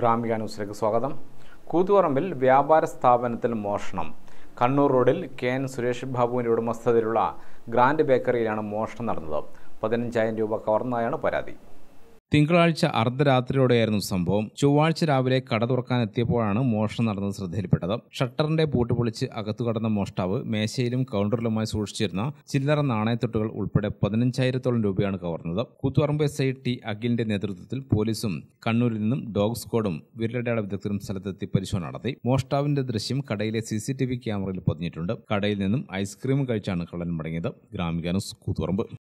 ഗ്രാമിക ന്യൂസിലേക്ക് സ്വാഗതം കൂത്തുപറമ്പിൽ വ്യാപാര സ്ഥാപനത്തിൽ മോഷണം കണ്ണൂർ റോഡിൽ കെ എൻ സുരേഷ് ബാബുവിൻ്റെ ഉടമസ്ഥതയിലുള്ള ഗ്രാൻഡ് ബേക്കറിയിലാണ് മോഷണം നടന്നത് പതിനഞ്ചായിരം രൂപ കവർന്നതായാണ് പരാതി തിങ്കളാഴ്ച അർദ്ധരാത്രിയോടെയായിരുന്നു സംഭവം ചൊവ്വാഴ്ച രാവിലെ കട തുറക്കാൻ എത്തിയപ്പോഴാണ് മോഷണം നടന്നത് ശ്രദ്ധയിൽപ്പെട്ടത് ഷട്ടറിന്റെ പൂട്ട് പൊളിച്ച് അകത്തു കടന്ന മോഷ്ടാവ് മേശയിലും കൗണ്ടറിലുമായി സൂക്ഷിച്ചിരുന്ന ചില്ലറ നാണയത്തൊട്ടുകൾ ഉൾപ്പെടെ പതിനഞ്ചായിരത്തോളം രൂപയാണ് കവർന്നത് കൂത്തുപറമ്പ് എസ് ഐ ടി അഖിലിന്റെ നേതൃത്വത്തിൽ പോലീസും കണ്ണൂരിൽ നിന്നും ഡോഗ് സ്ക്വാഡും വിരലടയാള വിദഗ്ധരും സ്ഥലത്തെത്തി പരിശോധന നടത്തി മോഷ്ടാവിന്റെ ദൃശ്യം കടയിലെ സി സി ടി വി ക്യാമറയിൽ പതിഞ്ഞിട്ടുണ്ട് കടയിൽ നിന്നും ഐസ്ക്രീം കഴിച്ചാണ് കള്ളൻ മടങ്ങിയത് ഗ്രാമികാനുസ് ന്യൂസ് കൂത്തുപറമ്പ്